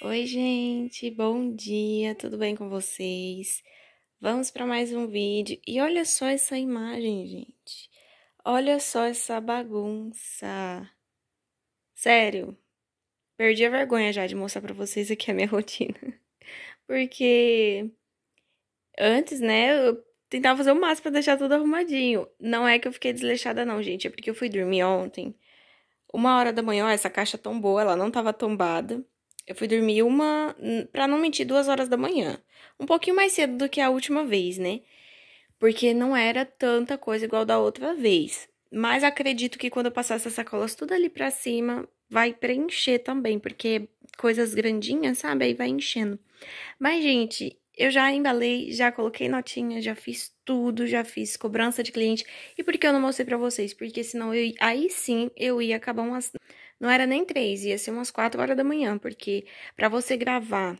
Oi, gente, bom dia, tudo bem com vocês? Vamos para mais um vídeo e olha só essa imagem, gente. Olha só essa bagunça. Sério, perdi a vergonha já de mostrar para vocês aqui a minha rotina. Porque antes, né, eu tentava fazer o máximo para deixar tudo arrumadinho. Não é que eu fiquei desleixada, não, gente, é porque eu fui dormir ontem. Uma hora da manhã, ó, essa caixa tombou, ela não tava tombada. Eu fui dormir uma, pra não mentir, duas horas da manhã. Um pouquinho mais cedo do que a última vez, né? Porque não era tanta coisa igual da outra vez. Mas acredito que quando eu passar essas sacolas tudo ali pra cima, vai preencher também, porque coisas grandinhas, sabe? Aí vai enchendo. Mas, gente, eu já embalei, já coloquei notinha, já fiz tudo, já fiz cobrança de cliente. E por que eu não mostrei pra vocês? Porque senão eu, aí sim eu ia acabar umas não era nem três, ia ser umas quatro horas da manhã, porque para você gravar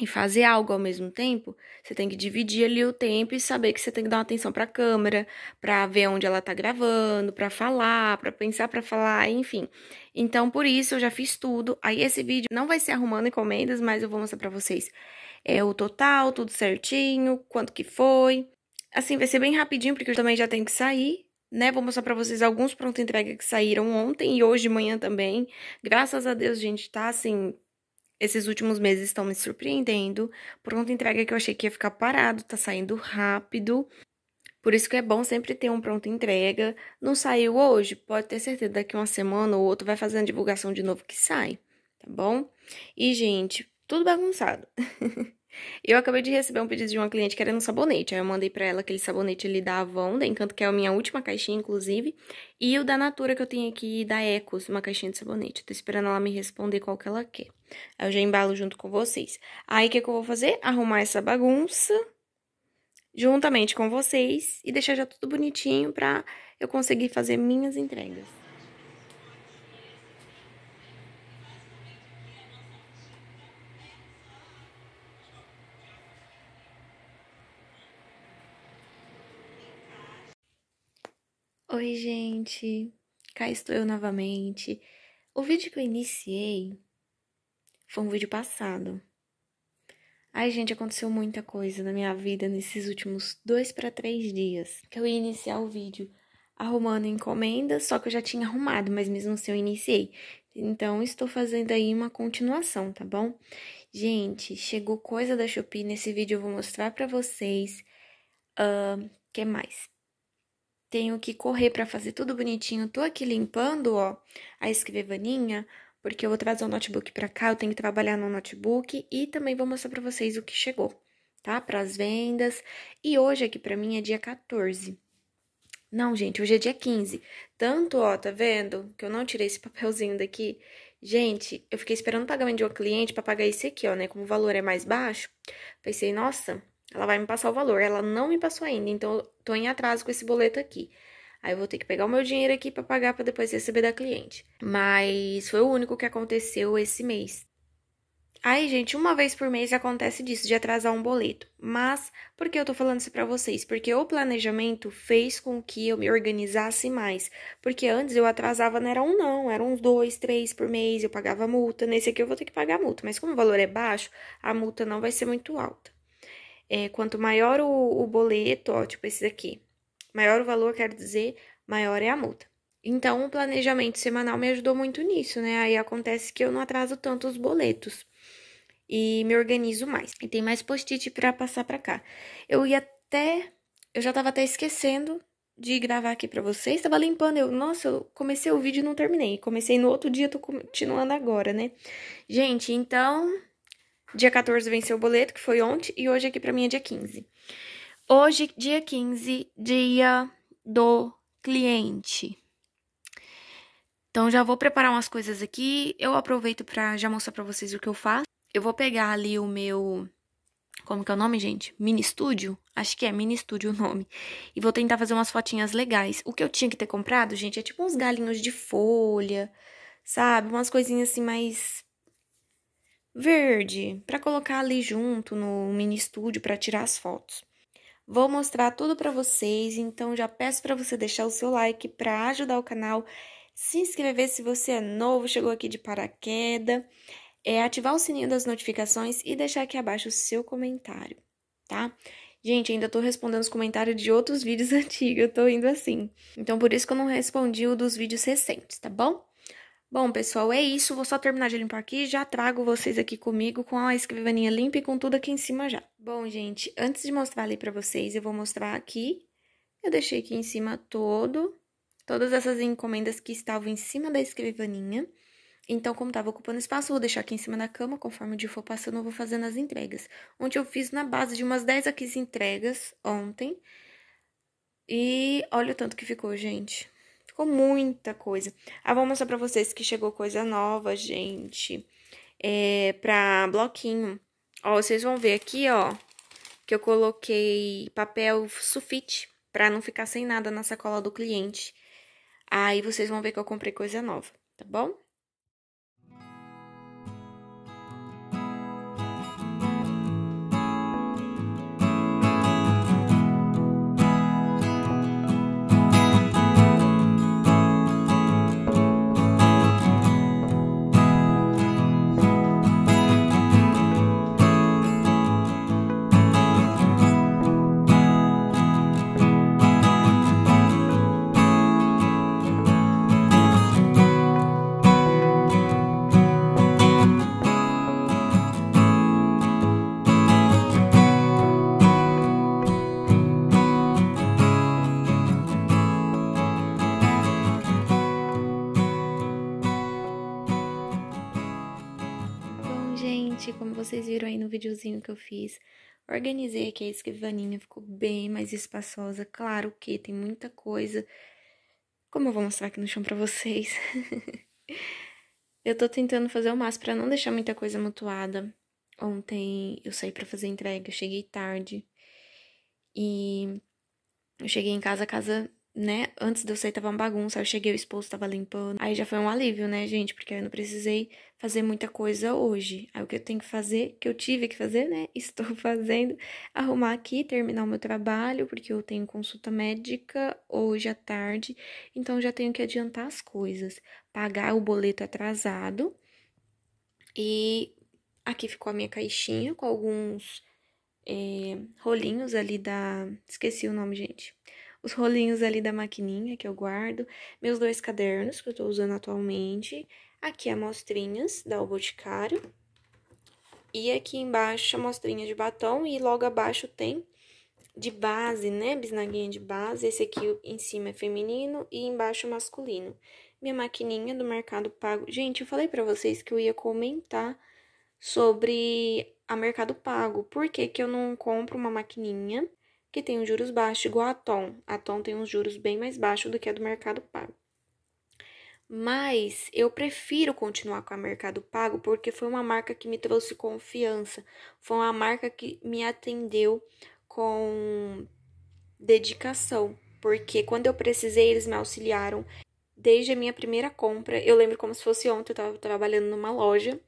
e fazer algo ao mesmo tempo, você tem que dividir ali o tempo e saber que você tem que dar uma atenção para a câmera, para ver onde ela tá gravando, para falar, para pensar para falar, enfim. Então, por isso eu já fiz tudo. Aí esse vídeo não vai ser arrumando encomendas, mas eu vou mostrar para vocês é o total, tudo certinho, quanto que foi. Assim, vai ser bem rapidinho, porque eu também já tenho que sair, né? Vou mostrar para vocês alguns pronto entrega que saíram ontem e hoje de manhã também. Graças a Deus, gente, tá assim, esses últimos meses estão me surpreendendo. Pronto entrega que eu achei que ia ficar parado, tá saindo rápido. Por isso que é bom sempre ter um pronto entrega. Não saiu hoje, pode ter certeza, daqui uma semana ou outro vai fazer a divulgação de novo que sai, tá bom? E, gente, tudo bagunçado. Eu acabei de receber um pedido de uma cliente querendo no sabonete. Aí eu mandei para ela aquele sabonete ali da Avon, enquanto Encanto, que é a minha última caixinha, inclusive. E o da Natura, que eu tenho aqui, da Ecos, uma caixinha de sabonete. tô esperando ela me responder qual que ela quer. Aí eu já embalo junto com vocês. Aí, o que, que eu vou fazer? Arrumar essa bagunça juntamente com vocês e deixar já tudo bonitinho pra eu conseguir fazer minhas entregas. Oi, gente! Cá estou eu novamente. O vídeo que eu iniciei foi um vídeo passado. Ai, gente, aconteceu muita coisa na minha vida nesses últimos dois para três dias. Que eu ia iniciar o vídeo arrumando encomenda, só que eu já tinha arrumado, mas mesmo assim eu iniciei. Então, estou fazendo aí uma continuação, tá bom? Gente, chegou coisa da Shopee. Nesse vídeo eu vou mostrar para vocês. O uh, que mais? Tenho que correr para fazer tudo bonitinho. Tô aqui limpando, ó, a escrivaninha, porque eu vou trazer o notebook para cá, eu tenho que trabalhar no notebook e também vou mostrar para vocês o que chegou, tá? Para as vendas. E hoje aqui para mim é dia 14. Não, gente, hoje é dia 15. Tanto, ó, tá vendo? Que eu não tirei esse papelzinho daqui. Gente, eu fiquei esperando o pagamento de um cliente para pagar esse aqui, ó, né? Como o valor é mais baixo, pensei, nossa, ela vai me passar o valor, ela não me passou ainda, então eu tô em atraso com esse boleto aqui. Aí eu vou ter que pegar o meu dinheiro aqui para pagar para depois receber da cliente. Mas foi o único que aconteceu esse mês. Aí, gente, uma vez por mês acontece disso, de atrasar um boleto. Mas por que eu tô falando isso pra vocês? Porque o planejamento fez com que eu me organizasse mais. Porque antes eu atrasava, não era um não, era uns dois, três por mês, eu pagava multa. Nesse aqui eu vou ter que pagar multa, mas como o valor é baixo, a multa não vai ser muito alta. É, quanto maior o, o boleto, ó, tipo esse aqui, maior o valor, quero dizer, maior é a multa. Então, o planejamento semanal me ajudou muito nisso, né? Aí acontece que eu não atraso tanto os boletos e me organizo mais. E tem mais post-it para passar para cá. Eu ia até. Eu já tava até esquecendo de gravar aqui para vocês. Tava limpando, eu. Nossa, eu comecei o vídeo e não terminei. Comecei no outro dia, tô continuando agora, né? Gente, então. Dia 14 venceu o boleto, que foi ontem, e hoje aqui para mim é dia 15. Hoje, dia 15, dia do cliente. Então já vou preparar umas coisas aqui. Eu aproveito para já mostrar para vocês o que eu faço. Eu vou pegar ali o meu como que é o nome, gente? Mini estúdio? Acho que é mini estúdio o nome. E vou tentar fazer umas fotinhas legais. O que eu tinha que ter comprado, gente, é tipo uns galinhos de folha, sabe? Umas coisinhas assim mais verde para colocar ali junto no mini estúdio para tirar as fotos. Vou mostrar tudo para vocês, então já peço para você deixar o seu like para ajudar o canal, se inscrever se você é novo, chegou aqui de paraquedas, é, ativar o sininho das notificações e deixar aqui abaixo o seu comentário, tá? Gente, ainda tô respondendo os comentários de outros vídeos antigos, eu tô indo assim. Então, por isso que eu não respondi o dos vídeos recentes, tá bom? Bom, pessoal, é isso. Vou só terminar de limpar aqui e já trago vocês aqui comigo com a escrivaninha limpa e com tudo aqui em cima já. Bom, gente, antes de mostrar ali pra vocês, eu vou mostrar aqui. Eu deixei aqui em cima todo, todas essas encomendas que estavam em cima da escrivaninha. Então, como estava ocupando espaço, vou deixar aqui em cima da cama, conforme o dia for passando, eu vou fazendo as entregas. Onde eu fiz na base de umas 10 a 15 entregas ontem. E olha o tanto que ficou, gente. Ficou muita coisa. Ah, vou mostrar pra vocês que chegou coisa nova, gente. É, pra bloquinho. Ó, vocês vão ver aqui, ó. Que eu coloquei papel sulfite. Pra não ficar sem nada na sacola do cliente. Aí vocês vão ver que eu comprei coisa nova, tá bom? no videozinho que eu fiz. Organizei aqui a escrivaninha, ficou bem mais espaçosa. Claro que tem muita coisa, como eu vou mostrar aqui no chão pra vocês. eu tô tentando fazer o máximo pra não deixar muita coisa mutuada. Ontem eu saí pra fazer entrega, eu cheguei tarde. E eu cheguei em casa, a casa né? Antes de eu sair tava uma bagunça, aí eu cheguei, o esposo tava limpando. Aí já foi um alívio, né, gente? Porque eu não precisei fazer muita coisa hoje. Aí o que eu tenho que fazer, que eu tive que fazer, né? Estou fazendo, arrumar aqui, terminar o meu trabalho, porque eu tenho consulta médica hoje à tarde, então já tenho que adiantar as coisas, pagar o boleto atrasado. E aqui ficou a minha caixinha com alguns é, rolinhos ali da. Esqueci o nome, gente. Os rolinhos ali da maquininha que eu guardo, meus dois cadernos que eu tô usando atualmente, Aqui é amostrinhas da O Boticário. E aqui embaixo amostrinha de batom e logo abaixo tem de base, né? Bisnaguinha de base. Esse aqui em cima é feminino e embaixo masculino. Minha maquininha do Mercado Pago. Gente, eu falei para vocês que eu ia comentar sobre a Mercado Pago. Por que, que eu não compro uma maquininha que tem os juros baixos igual a Tom? A Tom tem uns juros bem mais baixos do que a do Mercado Pago. Mas eu prefiro continuar com a Mercado Pago porque foi uma marca que me trouxe confiança, foi uma marca que me atendeu com dedicação, porque quando eu precisei, eles me auxiliaram. Desde a minha primeira compra, eu lembro como se fosse ontem, eu estava trabalhando numa loja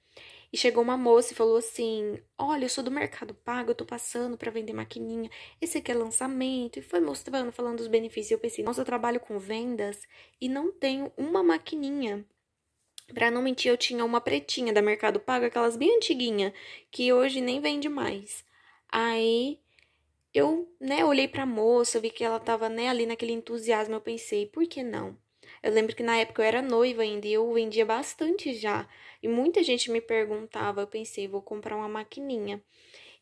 e chegou uma moça e falou assim: Olha, eu sou do Mercado Pago, eu tô passando para vender maquininha, esse aqui é lançamento. E foi mostrando, falando dos benefícios. Eu pensei: Nossa, eu trabalho com vendas e não tenho uma maquininha. Pra não mentir, eu tinha uma pretinha da Mercado Pago, aquelas bem antiguinha, que hoje nem vende mais. Aí eu, né, olhei pra moça, vi que ela tava, né, ali naquele entusiasmo, eu pensei, por que não? Eu lembro que na época eu era noiva ainda e eu vendia bastante já. E muita gente me perguntava, eu pensei, vou comprar uma maquininha.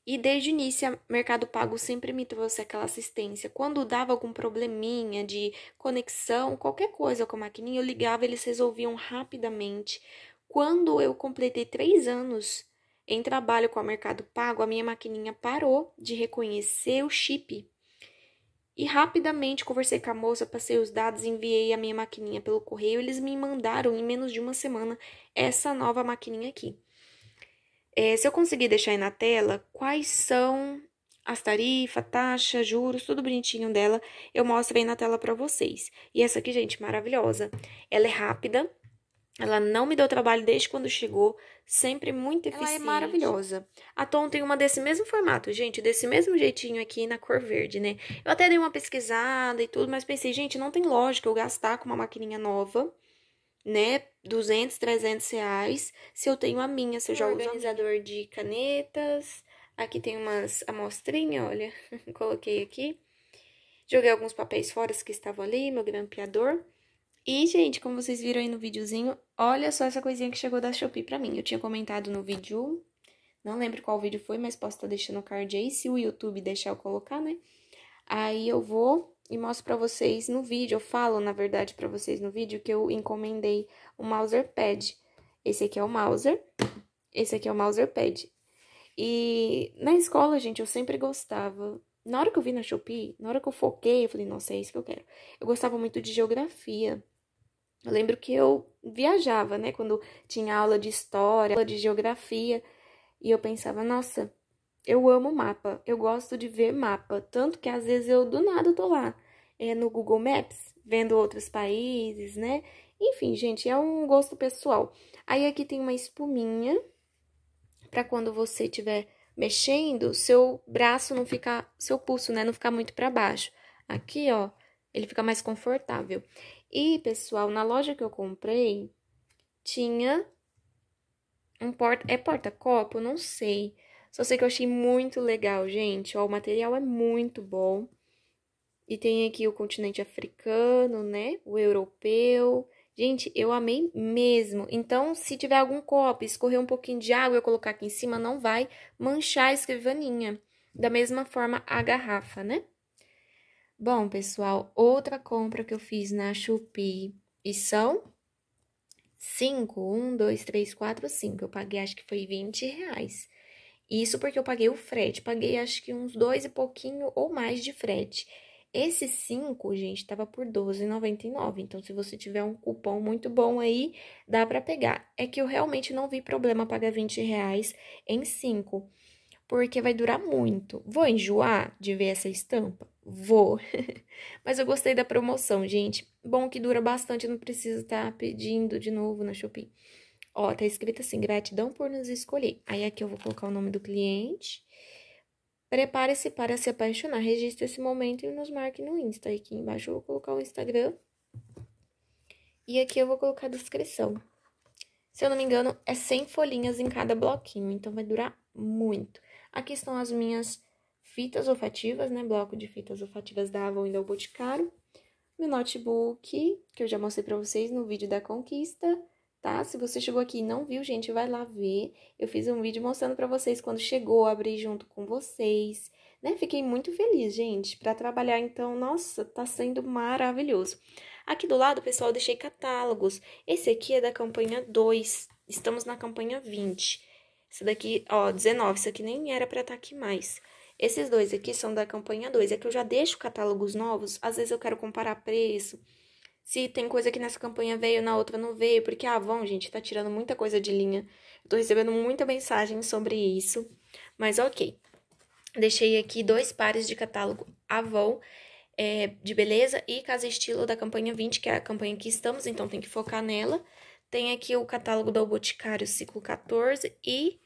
E desde o início, Mercado Pago sempre me trouxe aquela assistência. Quando dava algum probleminha de conexão, qualquer coisa com a maquininha, eu ligava, eles resolviam rapidamente. Quando eu completei três anos em trabalho com o Mercado Pago, a minha maquininha parou de reconhecer o chip. E rapidamente conversei com a moça, passei os dados, enviei a minha maquininha pelo correio. Eles me mandaram em menos de uma semana essa nova maquininha aqui. É, se eu conseguir deixar aí na tela quais são as tarifas, taxa, juros, tudo bonitinho dela, eu mostro aí na tela para vocês. E essa aqui, gente, maravilhosa. Ela é rápida, ela não me deu trabalho desde quando chegou, sempre muito eficiente. Ela é maravilhosa. A Tom tem uma desse mesmo formato, gente, desse mesmo jeitinho aqui na cor verde, né? Eu até dei uma pesquisada e tudo, mas pensei, gente, não tem lógica eu gastar com uma maquininha nova, né? 200, 300 reais, se eu tenho a minha, se eu já um organizador de canetas. Aqui tem umas amostrinhas, olha, coloquei aqui. Joguei alguns papéis fora que estavam ali, meu grampeador. E, gente, como vocês viram aí no videozinho, olha só essa coisinha que chegou da Shopee pra mim. Eu tinha comentado no vídeo, não lembro qual vídeo foi, mas posso estar tá deixando o card aí, se o YouTube deixar eu colocar, né? Aí eu vou e mostro pra vocês no vídeo, eu falo, na verdade, pra vocês no vídeo, que eu encomendei o Mouser Pad. Esse aqui é o Mouser, esse aqui é o Mouser Pad. E na escola, gente, eu sempre gostava na hora que eu vi na Shopee, na hora que eu foquei, eu falei, nossa, é isso que eu quero. Eu gostava muito de geografia. Eu lembro que eu viajava, né? Quando tinha aula de história, aula de geografia, e eu pensava, nossa, eu amo mapa, eu gosto de ver mapa, tanto que às vezes eu do nada tô lá, é, no Google Maps, vendo outros países, né? Enfim, gente, é um gosto pessoal. Aí aqui tem uma espuminha para quando você estiver mexendo, seu braço não ficar, seu pulso, né, não ficar muito para baixo. Aqui, ó, ele fica mais confortável. E, pessoal, na loja que eu comprei, tinha um porta... É porta-copo? Não sei. Só sei que eu achei muito legal, gente. Ó, o material é muito bom. E tem aqui o continente africano, né? O europeu. Gente, eu amei mesmo. Então, se tiver algum copo, escorrer um pouquinho de água e eu colocar aqui em cima, não vai manchar a escrivaninha. Da mesma forma a garrafa, né? Bom, pessoal, outra compra que eu fiz na Shopee e são cinco, um, dois, três, quatro, cinco. Eu paguei, acho que foi 20 reais. Isso porque eu paguei o frete, paguei acho que uns dois e pouquinho ou mais de frete. Esse 5, gente, tava por R$12,99. Então, se você tiver um cupom muito bom aí, dá para pegar. É que eu realmente não vi problema pagar 20 reais em 5, porque vai durar muito. Vou enjoar de ver essa estampa? Vou. Mas eu gostei da promoção, gente. Bom que dura bastante, não precisa estar tá pedindo de novo na Shopee. Ó, tá escrito assim, gratidão por nos escolher. Aí aqui eu vou colocar o nome do cliente. Prepare-se para se apaixonar. Registre esse momento e nos marque no Insta. Aqui embaixo eu vou colocar o Instagram. E aqui eu vou colocar a descrição. Se eu não me engano, é 100 folhinhas em cada bloquinho, então vai durar muito. Aqui estão as minhas fitas olfativas, né? Bloco de fitas olfativas da Avon e da Boticário. Meu notebook, que eu já mostrei para vocês no vídeo da conquista, tá? Se você chegou aqui e não viu, gente, vai lá ver. Eu fiz um vídeo mostrando para vocês quando chegou, abri junto com vocês, né? Fiquei muito feliz, gente, para trabalhar, então, nossa, tá sendo maravilhoso. Aqui do lado, pessoal, eu deixei catálogos. Esse aqui é da campanha 2, estamos na campanha 20. Esse daqui, ó, 19, isso aqui nem era para estar tá aqui mais. Esses dois aqui são da campanha 2. É que eu já deixo catálogos novos, às vezes eu quero comparar preço. Se tem coisa que nessa campanha veio, na outra não veio, porque a ah, Avon, gente, tá tirando muita coisa de linha. Eu tô recebendo muita mensagem sobre isso, mas ok. Deixei aqui dois pares de catálogo Avon é, de beleza e casa estilo da campanha 20, que é a campanha que estamos, então tem que focar nela. Tem aqui o catálogo da Boticário Ciclo 14 e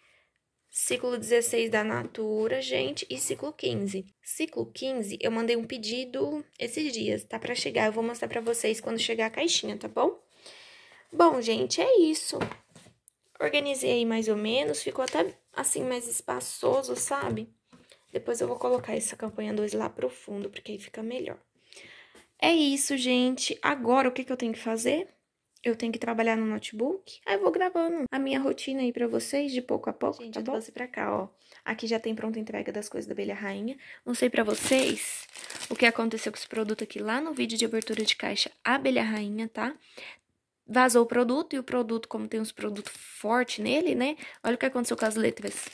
ciclo 16 da Natura, gente, e ciclo 15. Ciclo 15, eu mandei um pedido esses dias, tá para chegar, eu vou mostrar para vocês quando chegar a caixinha, tá bom? Bom, gente, é isso. Organizei aí mais ou menos, ficou até assim mais espaçoso, sabe? Depois eu vou colocar essa campanha 2 lá pro fundo, porque aí fica melhor. É isso, gente. Agora, o que, que eu tenho que fazer? eu tenho que trabalhar no notebook. Aí eu vou gravando a minha rotina aí pra vocês de pouco a pouco, Gente, tá bom? Gente, pra cá, ó. Aqui já tem pronta entrega das coisas da Abelha Rainha. Não sei pra vocês o que aconteceu com esse produto aqui lá no vídeo de abertura de caixa Abelha Rainha, tá? Vazou o produto e o produto, como tem uns produtos fortes nele, né? Olha o que aconteceu com as letras.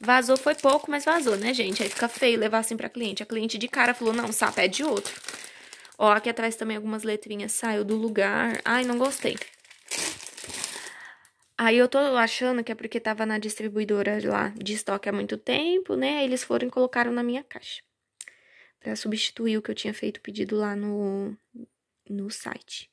Vazou foi pouco, mas vazou, né, gente? Aí fica feio levar assim pra cliente. A cliente de cara falou, não, sapo é de outro. Ó, aqui atrás também algumas letrinhas saiu do lugar. Ai, não gostei. Aí eu tô achando que é porque tava na distribuidora lá de estoque há muito tempo, né? Eles foram e colocaram na minha caixa. Pra substituir o que eu tinha feito pedido lá no, no site.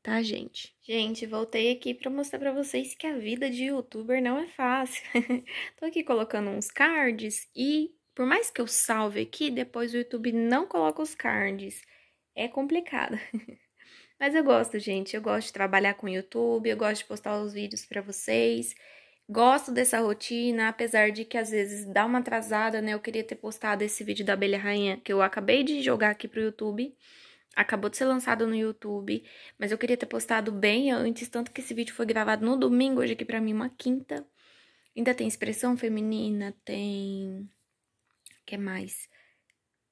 Tá, gente? Gente, voltei aqui pra mostrar pra vocês que a vida de youtuber não é fácil. tô aqui colocando uns cards e por mais que eu salve aqui, depois o YouTube não coloca os cards é complicado. Mas eu gosto, gente. Eu gosto de trabalhar com o YouTube, eu gosto de postar os vídeos para vocês. Gosto dessa rotina, apesar de que às vezes dá uma atrasada, né? Eu queria ter postado esse vídeo da abelha rainha que eu acabei de jogar aqui pro YouTube. Acabou de ser lançado no YouTube, mas eu queria ter postado bem antes, tanto que esse vídeo foi gravado no domingo, hoje aqui pra mim é uma quinta. Ainda tem expressão feminina, tem... O que mais?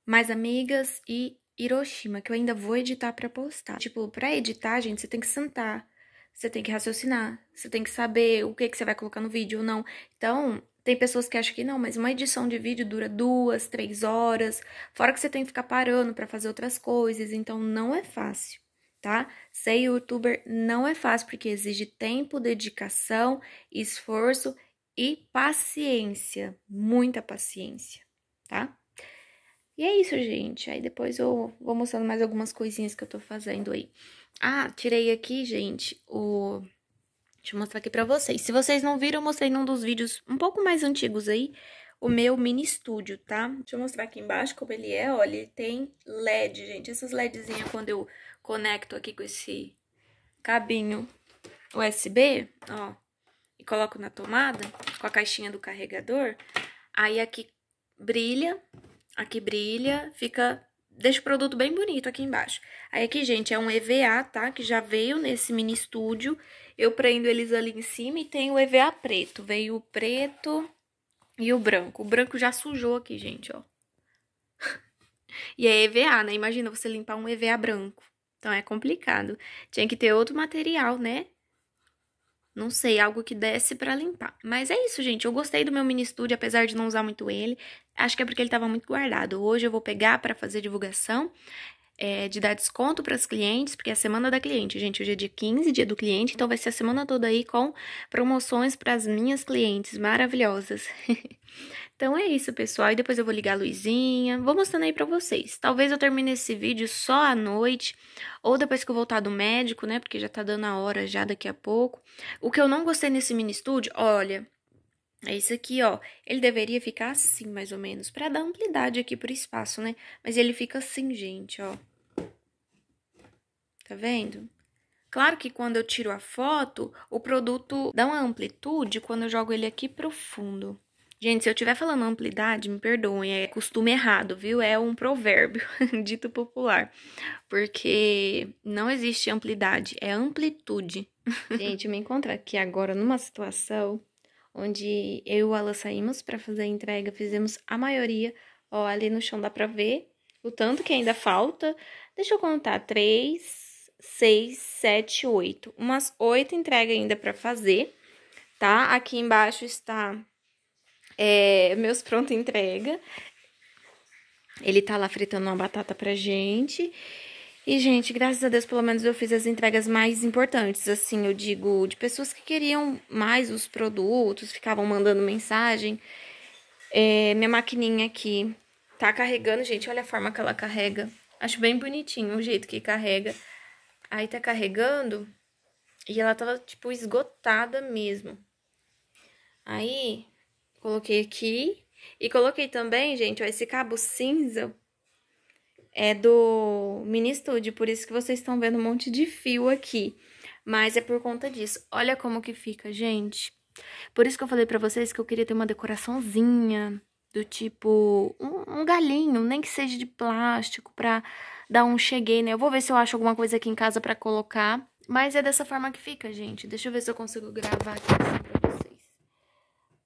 Mais amigas e Hiroshima, que eu ainda vou editar para postar. Tipo, para editar, gente, você tem que sentar, você tem que raciocinar, você tem que saber o que, que você vai colocar no vídeo ou não. Então, tem pessoas que acham que não, mas uma edição de vídeo dura duas, três horas, fora que você tem que ficar parando para fazer outras coisas, então não é fácil, tá? Ser youtuber não é fácil, porque exige tempo, dedicação, esforço e paciência, muita paciência, tá? E é isso, gente. Aí depois eu vou mostrando mais algumas coisinhas que eu tô fazendo aí. Ah, tirei aqui, gente, o... Deixa eu mostrar aqui pra vocês. Se vocês não viram, eu mostrei num dos vídeos um pouco mais antigos aí, o meu mini estúdio, tá? Deixa eu mostrar aqui embaixo como ele é, olha, ele tem LED, gente. Essas LEDzinhas, quando eu conecto aqui com esse cabinho USB, ó, e coloco na tomada, com a caixinha do carregador, aí aqui brilha, Aqui brilha, fica deixa o produto bem bonito aqui embaixo. Aí aqui, gente, é um EVA, tá? Que já veio nesse mini estúdio. Eu prendo eles ali em cima e tem o EVA preto. Veio o preto e o branco. O branco já sujou aqui, gente, ó. e é EVA, né? Imagina você limpar um EVA branco. Então é complicado. Tinha que ter outro material, né? Não sei, algo que desse para limpar. Mas é isso, gente. Eu gostei do meu mini estúdio, apesar de não usar muito ele. Acho que é porque ele estava muito guardado. Hoje eu vou pegar para fazer divulgação é, de dar desconto para as clientes, porque é a semana da cliente, gente. Hoje é dia 15, dia do cliente, então vai ser a semana toda aí com promoções para as minhas clientes maravilhosas. então é isso, pessoal. E depois eu vou ligar a luzinha, vou mostrando aí para vocês. Talvez eu termine esse vídeo só à noite, ou depois que eu voltar do médico, né? Porque já tá dando a hora já daqui a pouco. O que eu não gostei nesse mini estúdio, olha. É isso aqui, ó. Ele deveria ficar assim, mais ou menos, pra dar amplidade aqui pro espaço, né? Mas ele fica assim, gente, ó. Tá vendo? Claro que quando eu tiro a foto, o produto dá uma amplitude quando eu jogo ele aqui pro fundo. Gente, se eu estiver falando amplidade, me perdoem, é costume errado, viu? É um provérbio dito popular. Porque não existe amplidade, é amplitude. Gente, eu me encontro aqui agora numa situação onde eu e o Alan saímos para fazer a entrega, fizemos a maioria. Ó, ali no chão dá para ver o tanto que ainda falta. Deixa eu contar: três, seis, sete, oito. Umas oito entregas ainda para fazer, tá? Aqui embaixo está é, meus pronto entrega. Ele tá lá fritando uma batata pra gente. E, gente, graças a Deus, pelo menos eu fiz as entregas mais importantes, assim, eu digo, de pessoas que queriam mais os produtos, ficavam mandando mensagem. É, minha maquininha aqui tá carregando, gente, olha a forma que ela carrega. Acho bem bonitinho o jeito que carrega. Aí tá carregando e ela tava, tipo, esgotada mesmo. Aí, coloquei aqui e coloquei também, gente, ó, esse cabo cinza é do mini estúdio, por isso que vocês estão vendo um monte de fio aqui. Mas é por conta disso. Olha como que fica, gente. Por isso que eu falei pra vocês que eu queria ter uma decoraçãozinha do tipo um, um galinho, nem que seja de plástico, pra dar um cheguei, né? Eu vou ver se eu acho alguma coisa aqui em casa pra colocar. Mas é dessa forma que fica, gente. Deixa eu ver se eu consigo gravar aqui assim pra vocês.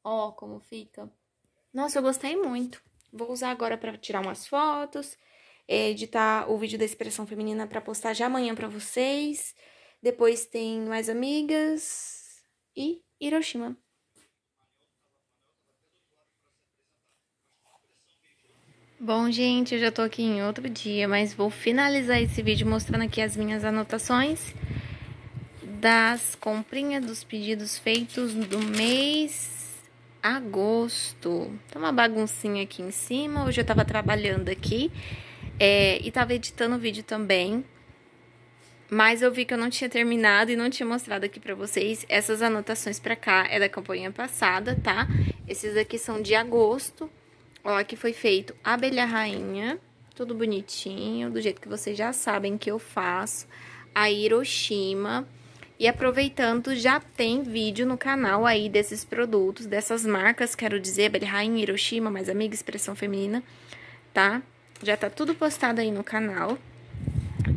Ó, como fica. Nossa, eu gostei muito. Vou usar agora pra tirar umas fotos é, editar o vídeo da expressão feminina para postar já amanhã para vocês. Depois tem mais amigas e Hiroshima. Bom, gente, eu já tô aqui em outro dia, mas vou finalizar esse vídeo mostrando aqui as minhas anotações das comprinhas dos pedidos feitos do mês agosto. Tá uma baguncinha aqui em cima, hoje eu tava trabalhando aqui é, e tava editando o vídeo também. Mas eu vi que eu não tinha terminado e não tinha mostrado aqui pra vocês. Essas anotações pra cá é da campanha passada, tá? Esses aqui são de agosto. Ó, aqui foi feito abelha rainha. Tudo bonitinho, do jeito que vocês já sabem que eu faço. A Hiroshima. E aproveitando, já tem vídeo no canal aí desses produtos, dessas marcas, quero dizer, Abelha Rainha, Hiroshima, mais amiga, expressão feminina, Tá? Já tá tudo postado aí no canal.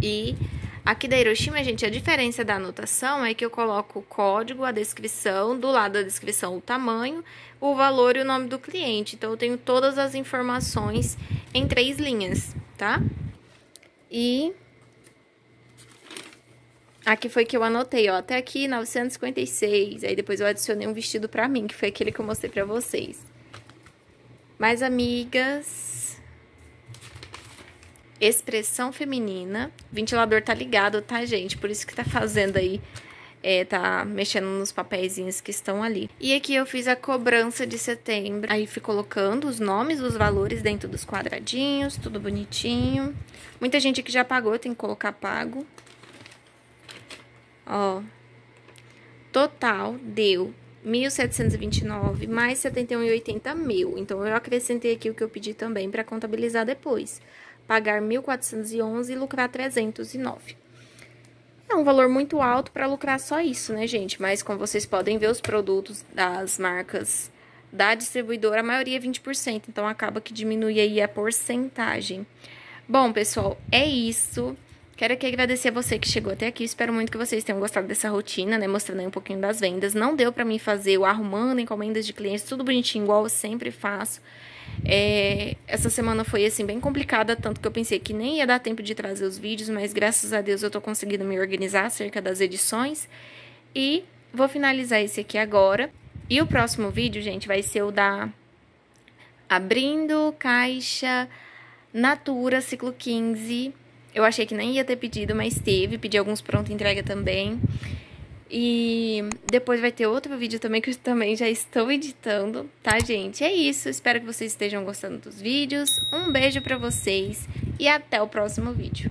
E aqui da Hiroshima, gente, a diferença da anotação é que eu coloco o código, a descrição, do lado da descrição o tamanho, o valor e o nome do cliente. Então, eu tenho todas as informações em três linhas, tá? E Aqui foi que eu anotei, ó, até aqui 956. Aí depois eu adicionei um vestido pra mim, que foi aquele que eu mostrei pra vocês. Mas, amigas, expressão feminina. ventilador tá ligado, tá, gente? Por isso que tá fazendo aí é, tá mexendo nos papeizinhos que estão ali. E aqui eu fiz a cobrança de setembro. Aí fui colocando os nomes, os valores dentro dos quadradinhos, tudo bonitinho. Muita gente que já pagou, tem que colocar pago. Ó. Total deu 1.729 mais 71,80 mil. Então, eu acrescentei aqui o que eu pedi também para contabilizar depois pagar 1.411 e lucrar 309. É um valor muito alto para lucrar só isso, né, gente? Mas como vocês podem ver, os produtos das marcas da distribuidora, a maioria é 20%, então acaba que diminui aí a porcentagem. Bom, pessoal, é isso. Quero aqui agradecer a você que chegou até aqui. Espero muito que vocês tenham gostado dessa rotina, né? Mostrando aí um pouquinho das vendas. Não deu para mim fazer o arrumando encomendas de clientes, tudo bonitinho, igual eu sempre faço. É, essa semana foi assim bem complicada, tanto que eu pensei que nem ia dar tempo de trazer os vídeos, mas graças a Deus eu tô conseguindo me organizar acerca das edições. E vou finalizar esse aqui agora. E o próximo vídeo, gente, vai ser o da Abrindo Caixa Natura Ciclo 15. Eu achei que nem ia ter pedido, mas teve, pedi alguns pronto entrega também. E depois vai ter outro vídeo também que eu também já estou editando, tá, gente? É isso, espero que vocês estejam gostando dos vídeos. Um beijo pra vocês e até o próximo vídeo.